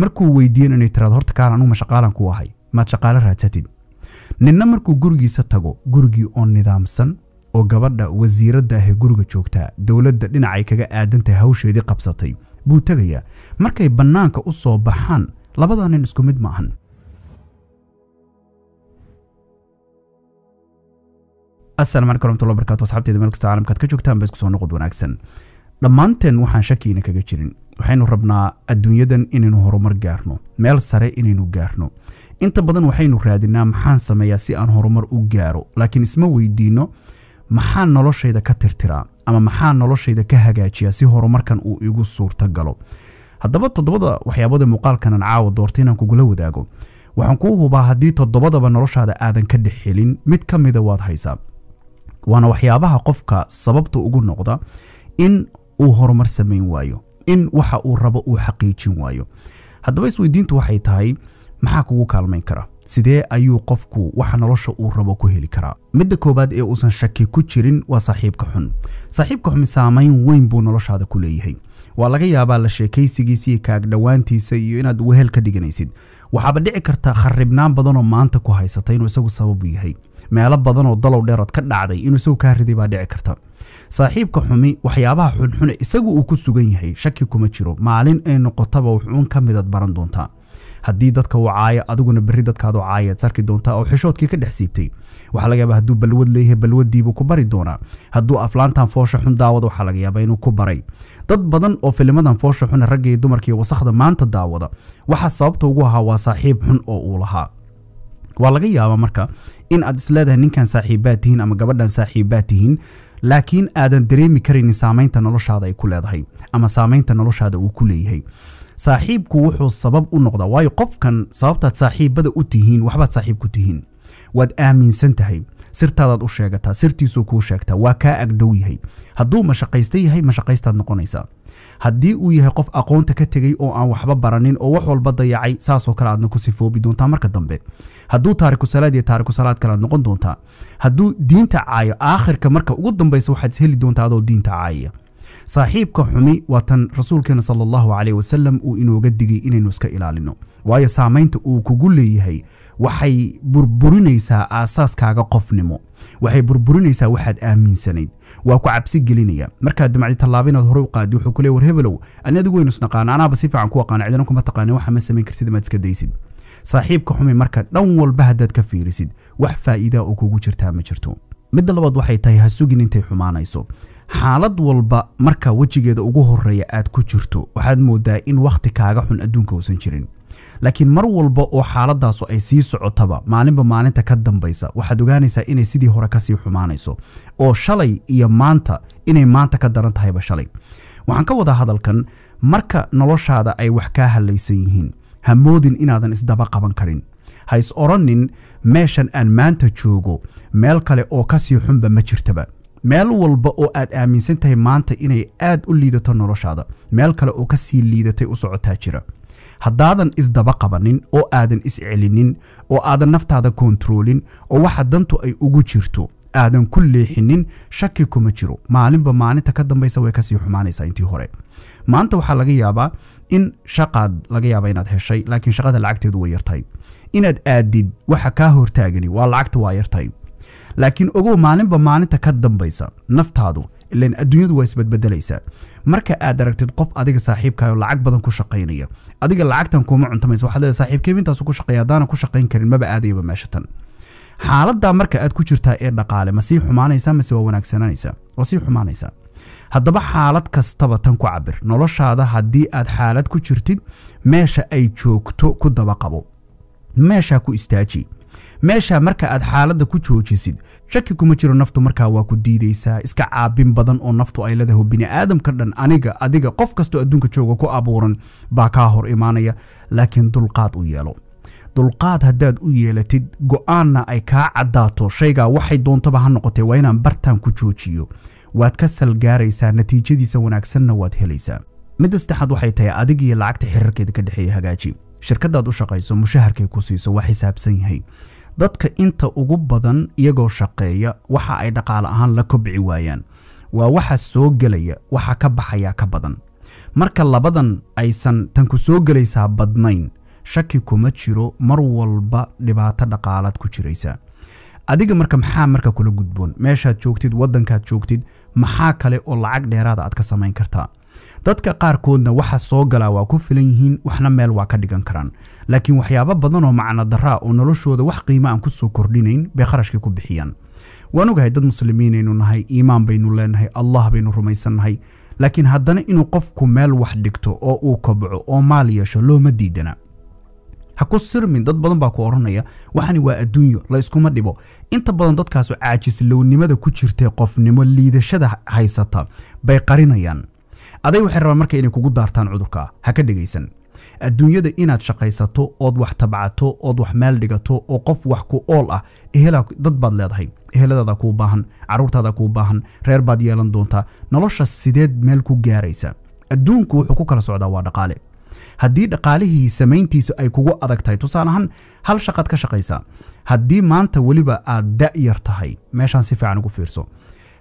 markuu weydiiyen inay tiraado horta kaal anugu ma ahay maad shaqaalo raadsatid ninna markuu gurigiisa tago gurigii oo nidaamsan oo gabadha wasiiradda ahee guriga joogtaa dowladda dhinacay kaga aadantahay hawsheedii qabsatay buu tegayaa markay bannaanka u soo baxaan labadaa nin isku mid ma ahan asalaamu alaikum warahmatullahi wabarakatuh asxaabteeda meel kastoo caalamkaad ka joogtaan ba isku soo noqod wanaagsan dhammaanteen waxaan shaki idinkaga jirin waxaynu rabnaa adduunyadan inaynu horumar gaarno meel sare inaynu gaarno inta badan waxaynu raadinaa maxaan sameeyaa si aan horumar u gaaro laakiin isma weydiino maxaa noloshayda ka tirtiraa ama maxaa noloshayda ka hagaajiyaa si horumarkan uu igu suurto galo haddaba toddobada waxyaabada muuqaalkanan caawa doorta inaan kugula wadaago waxaan kuu hubaa haddii toddobadaba noloshaada aadan ka dhex helin mid ka mida waad haysaa waana waxyaabaha qofka sababta ugu noqda in uu horumar samayn waayo in waxa uu rabo uu xaqiijin waayo haddaba isweydiintu waxay tahay maxaa kugu kaalmayn kara sidee ayuu qofku waxa nolosha uu rabo ku heli karaa midda koowaad ee uusan shaki ku jirin waa saaxiibka xun saaxiibka xun saamayn weyn buu noloshaada ku leeyahay waa laga yaabaa la sheekaysigiisa iyo kaagdhowaantiisa iyo inaad wehel ka dhiganaysid waxaaba dhici karta kharibnaan badanoo maanta ku haysata inuu isagu sababu yahay meelo badan oo dalow dheerood ka dhacday inuu isagu kaa riday baa dhici karta saaxiibka xumi waxyaabaha xunxun isagu uu ku sugan yahay shaki kuma jiro maalin ay noqotaba wuxuun ka midad baran doontaa haddii dadka uu caayo adiguna berri dadkaadu caayaad sarki doontaa oo xishoodkii ka dhex siibtay waxaa laga yaabaa hadduu balwad leeyahay balwadiibuu ku bari doonaa hadduu aflaantan foosha xun daawada waxaa laga yaabaa inuu ku baray dad badan oo filimadan foosha xune ragga iyo wasakhda maanta daawada waxaa sababta ugu ahaa waa saaxiib xun oo uu lahaa waa laga yaabaa marka in aad isleedahay ninkan saaxiibaad tihiin ama gabadhan saaxiibaad tihiin laakiin aadan dareemi karaynin saameynta noloshaada ay ku leedahay ama saameynta noloshaada uu ku leeyahay saaxiibku wuxuu sabab u noqdaa waayo qofkan sababtaad saaxiibada u tihiin waxbaad saaxiib ku tihiin waad aaminsan tahay sirtaadaad u sheegataa sirtiisuu kuu sheegtaa waa kaa agdhow yahay hadduu mashaqaysta yahay mashaqaystaad noqonaysaa haddii uu yahay qof aqoonta ka tegay oo aan waxba baranin oo wax walba dayacay saasoo kale aadna ku sifoobi doontaa marka dambe hadduu taariku salaad iyo taariku salaad kale aad noqon doontaa hadduu diinta caayo aakhirka marka ugu dambaysa waxaad is heli doontaa adoo diinta caayaya saaxiibka xumi waa tan rasuulkeena sala allahu calayh wasalam uu inooga digay inaynu iska ilaalino waayo saamaynta uu kugu leeyahay waxay burburinaysaa aasaaskaaga qofnimo waxay burburinaysaa waxaad aaminsanayd waa ku cabsi gelinaya markaad damacdi tallaaba inaad hore u qaadi wuxuu ku war hebelow ani waynu isnaqaana anaaba si fiican ku aqaana cidina kuma taqaana waxa ma samayn kartid maad iska daysid saaxiibka xumi marka dhan walba haddaad ka fiirisid wax faa'iidaa oo kugu jirtaa ma jirto midda labaad waxay tahay ha sugin intay xumaanayso xaalad walba marka wejigeeda ugu horreeya aad ku jirto waxaad moodaa in wakhti kaaga xun adduunka uusan jirin laakiin mar walba oo xaaladaasu ay sii socotaba maalinba maalinta ka dambaysa waxaad ogaanaysaa inay sidii hore kasii xumaanayso oo shalay iyo maanta inay maanta ka daran tahayba shalay waxaan ka wadaa hadalkan marka noloshaada ay wax kaa hallaysan yihiin ha moodin inaadan isdaba qaban karin ha is odrhanin meeshan aan maanta joogo meel kale oo kasii xunba ma jirtaba meel walba oo aad aaminsan tahay maanta inay aad u liidato noloshaada meel kale oo kasii liidatay u socotaa jira haddaadan isdaba qabanin oo aadan iscelinin oo aadan naftaada koontaroolin oo waxa dantu ay ugu jirto aadan ku leexinin shaki kuma jiro maalinba maalinta ka dambaysa way kasii xumaanaysaa intii hore maanta waxaa laga yaabaa in shaqaad laga yaaba inaad heshay laakiin shaqada lacagteedu way yartahay inaad aadid waxa kaa hortaagani waa lacagta waa yartahay laakiin ogow maalinba maalinta ka dambaysa naftaadu ilan adduunyadu waa isbadbedelaysaa marka aad aragtid qof adiga saaxiibkaayoo lacag badan ku shaqaynaya adiga lacagtan kuma cuntamayso waxaad leedahay saaxiibkeyba intaasu ku shaqeeya haddaana ku shaqayn karin maba aadayba meesha tan xaaladdaa marka aad ku jirtaa ee dhaqaale ma sii xumaanaysaa mase waa wanaagsananaysaa waa sii xumaanaysaa haddaba xaalad kastaba tan ku cabir noloshaada haddii aad xaalad ku jirtid meesha ay joogto ku daba qabo meeshaa ku istaaji meesha marka aad xaaladda ku joojisid shaki kuma jiro naftu markaa waa ku diidaysaa iska caabin badan oo naftu ay leedahay bini'aadamka dhan aniga adiga qof kastoo adduunka jooga ku abuuran baa kaa hor imaanaya laakiin dulqaad u yeelo dulqaad haddaad u yeelatid go'aanna ay kaa caddaato shaygaa waxay doontaba ha noqotee waa inaan bartaan ku joojiyo waad ka salgaaraysaa natiijadiisa wanaagsanna waad helaysaa midda saddexaad waxay tahay adigiiyo lacagta xiriirkeeda ka dhexeeya hagaaji shirkadaad u shaqayso mushaharkay ku siiso waa xisaabsan yahay dadka inta ugu badan iyagoo shaqeeya waxa ay dhaqaale ahaan la kobci waayaan waa waxa soo gelaya waxa ka baxaya ka badan marka labadan aysan tan ku soo gelaysaa badnayn shaki kuma jiro mar walba dhibaato dhaqaalaad ku jiraysa adiga marka maxaa marka kula gudboon meeshaad joogtid waddankaad joogtid maxaa kale oo lacag dheeraada ah aad ka samayn kartaa dadka qaarkoodna waxa soo galaa waa ku filan yihiin waxna meel waa ka dhigan karaan laakiin waxyaaba badan oo macno daraa oo noloshooda wax qiimo aan ku soo kordhinayn bay kharashkii ku bixiyaan waan ogahay dad muslimiinaynu nahay iimaan baynu leenahay allah baynu rumaysannahay laakiin haddana inuu qofku meel wax dhigto oo uu kobco oo maal yeesho looma diidana ha ku sirmin dad badan baa ku odhanaya waxani waa adduunyo layskuma dhibo inta badan dadkaasu caajislownimada ku jirtay qofnimo liidashada haysata bay qarinayaan aday waxay rabaan marka inay kugu daartaan cudurka ha ka dhegaysan adduunyada inaad shaqaysato ood wax tabcato ood wax meel dhigato oo qof wax ku ool ah ehelaa dad baad leedahay eheladaada kuu baahan caruurtaada kuu baahan reer baad yeelan doontaa nolosha sideed meel ku gaaraysa adduunku wuxuu ku kala socdaa waa dhaqaale haddii dhaqaalihii samayntiisa ay kugu adag tahay tusaale ahaan hal shaqaad ka shaqaysaa haddii maanta weliba aad da' yar tahay meeshaan si fiican ugu fiirso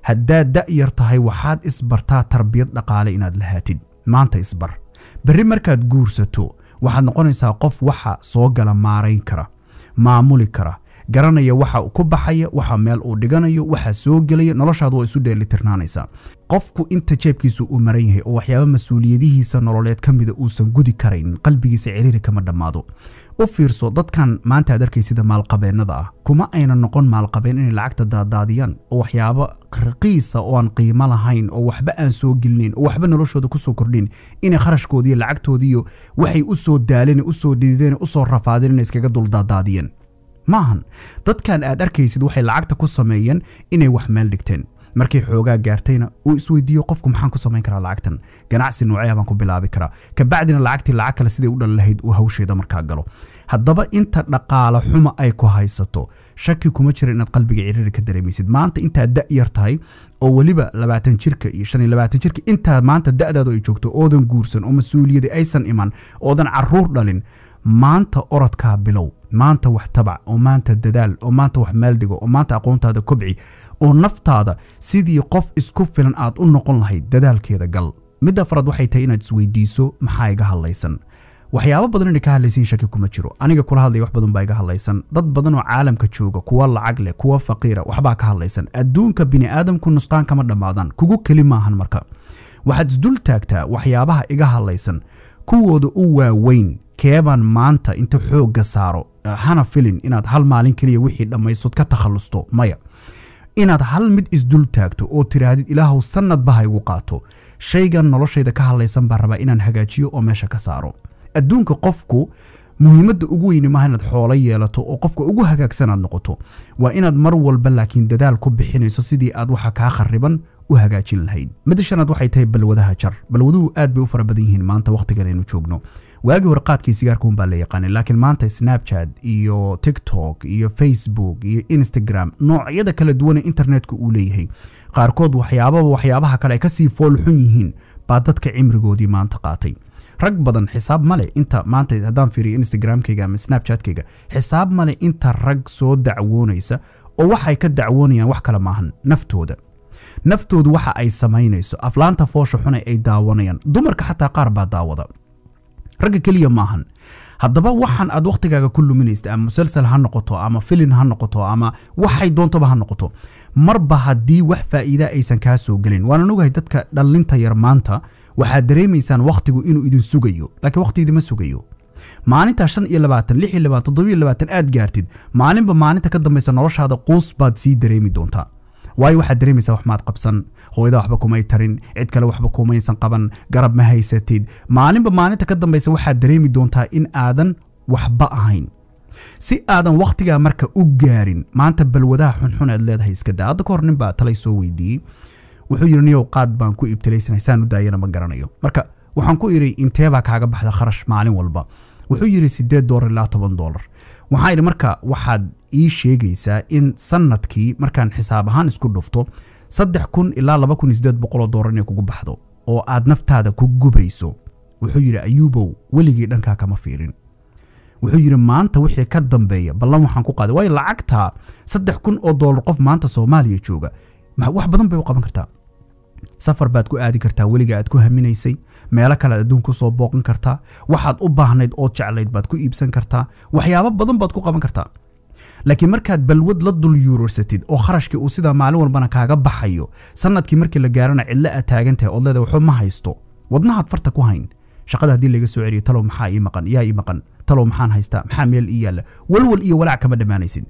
haddaad da'yar tahay waxaad isbartaa tarbiyad dhaqaale inaad lahaatid maanta isbar berri markaad guursato waxaad noqonaysaa qof waxa soo gala maarayn kara maamuli kara garanaya waxa ku baxaya waxa meel uu dhiganayo waxa soo gelaya noloshaadu waa isu dheelitirnaanaysaa qofku inta jeebkiisa uu maran yahay oo waxyaaba mas-uuliyadihiisa nololeed ka mida uusan gudi karayn qalbigiisa ciriiri kama dhammaado u fiirso dadkan maanta aad arkay maalqabeennada ah kuma aynan noqon maalqabeen inay lacagta daadaadiyaan oo waxyaabo raqiisa oo aan qiimo lahayn oo waxba aan soo gelinayn oo waxba noloshooda kusoo kordhin inay kharashkoodiiyo lacagtoodiiyo waxay u soo daaleen usoo dhidideen usoo rafaadeen inay iskaga duldaadaadiyeen maahan dadkan aad arkaysid waxay lacagta ku sameeyeen inay wax meel dhigteen markii xoogaa gaartayna uu isweydiiyo qofku maxaan ku samayn karaa lacagtan ganacsi noocee baan ku bilaabi karaa kabacdina lacagtii lacag kale siday u dhali lahayd uu hawsheeda markaa galo haddaba inta dhaqaale xuma ay ku haysato shaki kuma jira inaad qalbiga ciriiri ka dareemaysid maanta intaad da' yar tahay oo weliba labaatan jirka iyo shan iyo labaatan jirka intaa maanta da'daadu ay joogto oodan guursan oo mas-uuliyadi aysan iman oodan caruur dhalin maanta orodkaa bilow maanta wax tabac oo maanta dadaal oo maanta wax meeldhigo oo maanta aqoontaada kobci oo naftaada sidii qof isku filan aad u noqon lahayd dadaalkeeda gal midda farad waxay tahay inaad isweydiiso maxaa iga hadlaysan waxyaabo badan inay ka hadlaysiin shaki kuma jiro aniga kula hadlaya wax badan baa iga hadlaysan dad badan oo caalamka jooga kuwa lacag leh kuwa faqiira waxbaa ka hadlaysan adduunka bini'aadamku nusqaan kama dhammaadaan kugu keli maahan marka waxaad isdul taagtaa waxyaabaha iga hadlaysan kuwooda u waaweyn keebaan maanta inta xoogga saaro eh, hana filin inaad hal maalin keliya wixii dhammaysood ka takhallusto maya inaad hal mid isdul taagto oo tiraahdid ilaahow sannadba ha igu qaato shaygan noloshayda ka hadlaysan baan rabaa inaan hagaajiyo oo meesha ka saaro adduunka qofku muhiimadda ugu weyni maaha inaad xoolo yeelato oo qofka ugu hagaagsan aad noqoto waa inaad mar walba laakiin dadaal ku bixinayso sidii aad waxa kaa khariban u hagaajin lahayd midda shanaad waxay tahay balwadaha jar balwaduhu aad bay u fara badan yihiin maanta wakhtigan aynu joogno waagi warqaadkii sigaarkuunbaa la yaqaanay laakiin maanta snapchat iyo tiktok iyo facebook iyo instagram noocyada kala duwane internetku uu leeyahay qaarkood waxyaababa waxyaabaha kale ay kasii foolxun yihiin baa dadka cimrigoodii maanta qaatay rag badan xisaab male inta maanta haddaan fiiriyo instagramkayga ama snapchatkayga xisaab male inta rag soo dacwoonaysa oo waxay ka dacwoonayaan wax kale maahan naftooda naftoodu waxa ay samaynayso aflaanta foosha xune ay daawanayaan dumarka xataa qaar baa daawada ragga keliya maahan haddaba waxaan aad wakhtigaaga ku luminaysid ama musalsal ha noqoto ama filin ha noqoto ama waxay doontaba ha noqoto marba haddii wax faa'iida aysan kaa soo gelin waanan ogahay dadka dhallinta yar maanta waxaad dareemaysaan wakhtigu inuu idin sugayo laakiin wakhtigiidima sugayo maalintaa shan iyo labaatan lix iyo labaatan toddobiyo labaatan aad gaartid maalinba maalinta ka dambaysa noloshaada quus baad sii dareemi doontaa waayo waxaad dareemaysaa wax maad qabsan hooyada waxba kumay tarin cid kale waxba kumaysan qaban garab ma haysatid maalinba maalinta ka dambaysa waxaad dareemi doontaa in aadan waxba ahayn si aadan wakhtigaa marka u gaarin maanta balwadaha xunxun aad leedahay iska daa hadda ka hor nin baa talay soo weydiiyey wuxuu yidhi niyow qaad baan ku ibtilaysanay saan u daayana ma garanayo marka waxaan ku idhi inteebaa kaaga baxda kharash maalin walba wuxuu yidhi siddeed doolar ilaa toban doolar waxaan idhi marka waxaad ii sheegaysaa in sanadkii markaan xisaab ahaan isku dhufto saddex kun ilaa laba kun iyo siddeed doolar inay kugu baxdo oo aad naftaada ku gubayso wuxuu yidhi ayuubow weligii dhankaa kama fiirin wuxuu yidhi maanta wixii ka dambeeya ballan waxaan ku qaaday waayo lacagtaa saddex kun oo doolar qof maanta soomaaliya jooga wax badan bay u qaban kartaa safar baad ku aadi kartaa weliga aad ku haminaysay meelo kalead adduun kasoo booqan kartaa waxaad u baahnayd ood jeclayd baad ku iibsan kartaa waxyaabo badan baad ku qaban kartaa laakiin markaad balwad la dul yuurursatid oo kharashkii uu sidaa maalin walbana kaaga baxayo sannadkii markii la gaarana cidlo aad taagan tahay ood leeda waxuu ma haysto wadnahaad farta ku hayn shaqada haddii laga soo celiyo talow maxaa ii maqan yaa ii maqan talow maxaan haystaa maxaa meel ii yaalla walwal iyo walaac kama dhammaanaysid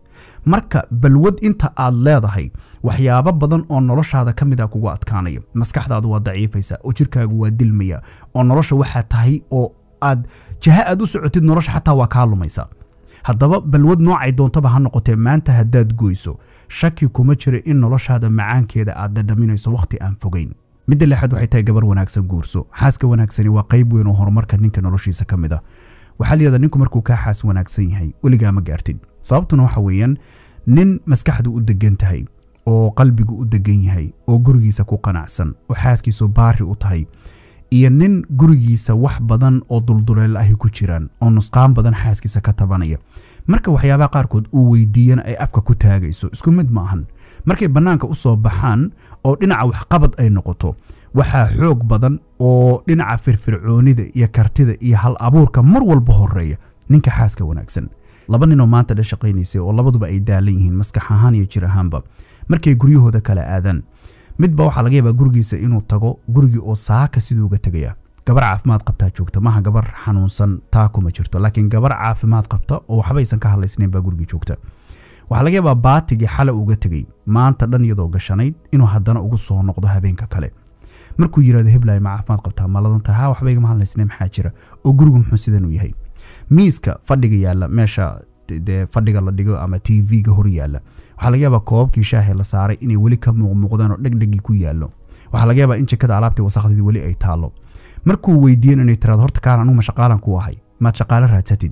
marka balwad inta aad leedahay waxyaabo badan oo noloshaada ka mid a ah kugu adkaanaya maskaxdaadu waa daciifaysaa oo jirkaagu waa dilmaya oo nolosha waxaa tahay oo aad jaha aad u socotid nolosha xataa waa kaa lumaysaa haddaba balwad noocay doontaba ha noqotee maanta haddaad goyso shaki kuma jiro in noloshaada macaankeeda aad dhadhaminayso wakhti aan fogayn midda lixaad waxay tahay gabar wanaagsan guurso xaaska wanaagsani waa qayb weyn oo horumarka ninka noloshiisa ka mid ah waxaa layidhahdaa ninku markuu kaa xaas wanaagsan yahay weligaa ma gaartid sababtuna waxa weeyaan nin maskaxdu u degan tahay oo qalbigu u degan yahay oo gurigiisa ku qanacsan oo xaaskiisu baari u tahay iyo nin gurigiisa wax badan oo dulduleel ahi ku jiraan oo nusqaan badan xaaskiisa ka tabanaya marka waxyaabaha qaarkood uu weydiiyana ay afka ku taagayso isku mid ma ahan markay bannaanka u soo baxaan oo dhinaca waxqabad ay noqoto waxaa xoog badan oo dhinaca firfircoonida iyo kartida iyo hal abuurka mar walba horeeya ninka xaaska wanaagsan laba ninoo maanta dha shaqaynaysay oo labaduba ay daalan yihiin maskax ahaan iyo jir ahaanba markay guryahooda kala aadaan midba waxaa laga yaabaa gurigiisa inuu tago gurigii oo saaka siduu uga tegaya gabar caafimaad qabtaa joogta maha gabar xanuunsan taa kuma jirto laakiin gabar caafimaad qabta oo waxbaysan ka hadlaysnayn baa gurigii joogta waxaa laga yaabaa baatigii xala uga tegey maanta dhan iyadoo gashanayd inuu haddana ugu soo noqdo habeenka kale markuu yidhahdo heblayo ma caafimaad qabtaa maladan taha waxbaygama hadlaysnay maxaa jira oo gurigu muxuu sidan u yahay miiska fadhiga yaala meesha dee fadhiga la dhigo ama t v-ga hor yaala waxaa laga yaabaa koobabkii shaahee la saaray inay weli ka muuqmuuqdaan oo dhegdhegii ku yaallo waxaa laga yaabaa in jakada alaabtii wasaqdeed weli ay taallo markuu weydiiyan inay tiraado horta kaan anugu ma ku ahay maad shaqaalo raadsatid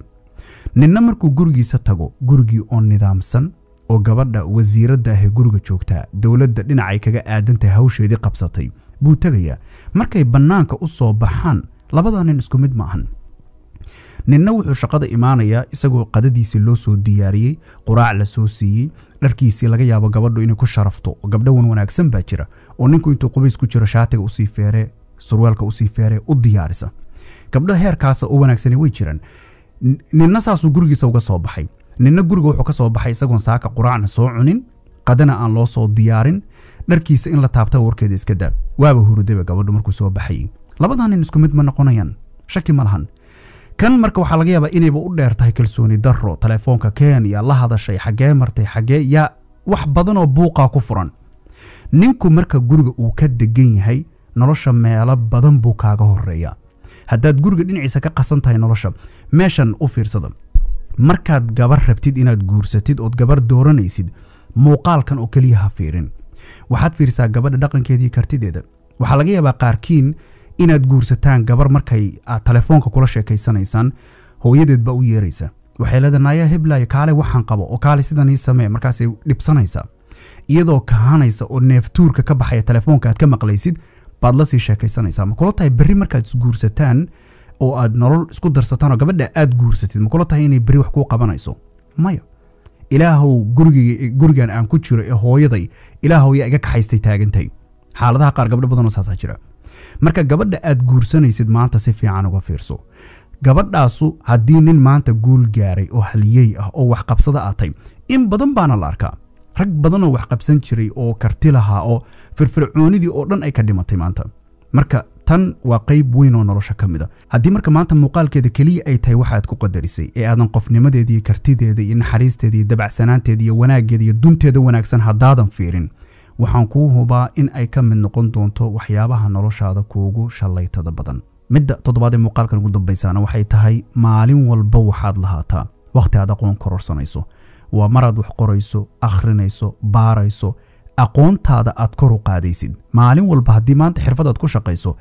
ninna markuu gurigiisa tago gurigii oo nidaamsan oo gabadha wasiiradda ahee guriga joogtaa dowladda dhinacay kaga aadantahay hawsheedii qabsatay buu tegayaa markay bannaanka u soo baxaan labadaa nin isku mid ma ahan ninna wuxuu shaqada imaanayaa isagoo qadadiisii loo soo diyaariyey quraac la soo siiyey dharkiisii laga yaabo gabadhu inay ku sharafto gabdho wan wanaagsan baa jira oo ninku intuu qubays ku jiro shaatiga usii feere surwaalka usii feere u diyaarisa gabdho heerkaasa u wanaagsani way jiraan ninna saasuu gurigiisa uga soo baxay ninna guriga wuxuu ka soo baxay isagoon saaka quraacna soo cunin qadana aan loo soo diyaarin dharkiisa in la taabta warkeeda iska daa waaba hurudaba gabadhu markuu soo baxayey labadaa nin isku mid ma noqonayaan shaki ma lahan kan marka waxaa laga yaabaa inayba u dheer tahay kalsooni daro keen kenya la hadashay xaggee martay xaggee yaa wax badanoo buuqaa ku furan ninku marka guriga uu ka degan yahay nolosha meelo badan buu kaaga horeeya haddaad guriga dhinaciisa ka qasan tahay nolosha meeshan u fiirsada markaad gabar rabtid inaad guursatid ood gabar dooranaysid muuqaalkan oo keliya ha fiirin waxaad fiirsaa gabadha dhaqankeedii kartideeda waxaa laga yaabaa qaarkiin inaad guursataan gabar markay aad ah, telefoonka kula sheekaysanaysaan hooyadeed baa u yeeraysa waxay leedahay naaya kaale waxaan qabo oo kaale sidanii samee markaasay dhibsanaysa iyadoo kahanaysa oo neeftuurka ka baxaya telefoonka aad ka maqlaysid baad la sii sheekaysanaysaa ma kula tahay berri markaad isguursataan oo aad nolol isku darsataan gabadha aad guursatid ma kula tahay inay berri wax kuu qabanayso maya ilaahow gurigan aan ku jiro ee hooyaday ilaahow yaa iga kaxaystay taagantay xaaladaha qaar gabdho badanoo saasaa jira marka gabadha aad guursanaysid maanta si fiican uga fiirso gabadhaasu haddii nin maanta guul gaaray oo haliyey ah oo waxqabsada atay in badan baana la arkaa rag badanoo wax qabsan jiray oo karti lahaa oo firfircoonidii oo dhan ay ka dhimatay maanta marka tan waa qayb weyn oo nolosha ka mid a ah. haddii marka maanta muuqaalkeeda keliya ay tahay waxaad ku qadarisay ee aadan qofnimadeeda iyo kartideeda iyo naxariisteeda iyo dabacsanaanteeda iyo wanaaggeeda iyo dunteeda wanaagsan haddaadan fiirin waxaan kuu hubaa in ay ka mid noqon doonto waxyaabaha noloshaada kuugu shallaytada badan midda toddobaad ee muuqaalkan ugu dambaysaana waxay tahay maalin walba waxaad lahaataa wakhti aad aqoon kororsanayso waa maraad wax qorayso akhrinayso baarayso aqoontaada aad kor u qaadaysid maalin walba haddii maanta xirfadaad ku shaqayso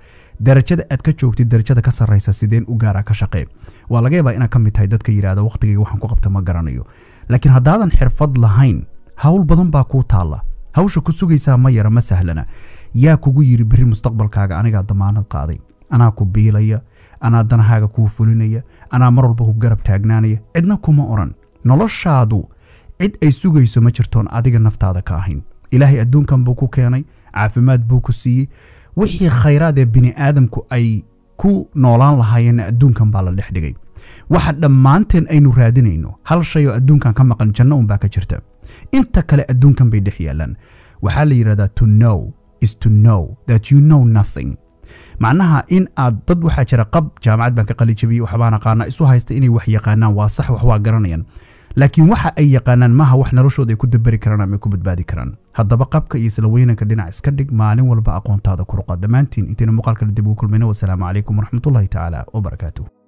darajada aad ka joogtid darajada ka sarraysa sideen u gaara ka shaqee waa laga yaabaa inaa ka mid tahay dadka yidhahda wakhtigayga waxaan ku qabta ma garanayo laakiin haddaadan xirfad lahayn howl badan baa kuu taalla hawsha ku sugaysaa ma yara ma sahlana yaa kugu yidhi berri mustaqbalkaaga anigaa damaanad qaaday anaa ku biilaya anaa danahaaga kuu fulinaya anaa mar walba ku garab taagnaanaya cidna kuma odran noloshaadu cid ay sugayso ma jirtoon adiga naftaada ka ahayn ilaahay adduunkan buu ku keenay caafimaad buu ku siiyey wixii khayraad ee bini'aadamku ay ku noolaan lahaayeenna adduunkan baa la dhex dhigay waxa dhammaanteen aynu raadinayno hal shay oo adduunkan ka maqan janno unbaa ka jirta inta kale adduunkan bay dhex yaalaan waxaa la yidhahdaa to know is to know that you know nothing macnaha in aad dad waxaa jira qab jaamacad baan ka qalijabiyey waxbaan aqaanaa isu haysta inay wax yaqaanaan waa sax wax waa garanayaan laakiin waxa ay yaqaanaan maaha wax noloshooda ay ku dabari karaan ama ay ku badbaadi karaan haddaba qabka iyo isla dhinac iska dhig maalin walba aqoontaada kuruqa dhammaantiin intaynu muuqaalka la dib ugu kulmayna wasalaamu calaykum waraxmatullaahi tacaala wabarakaatuh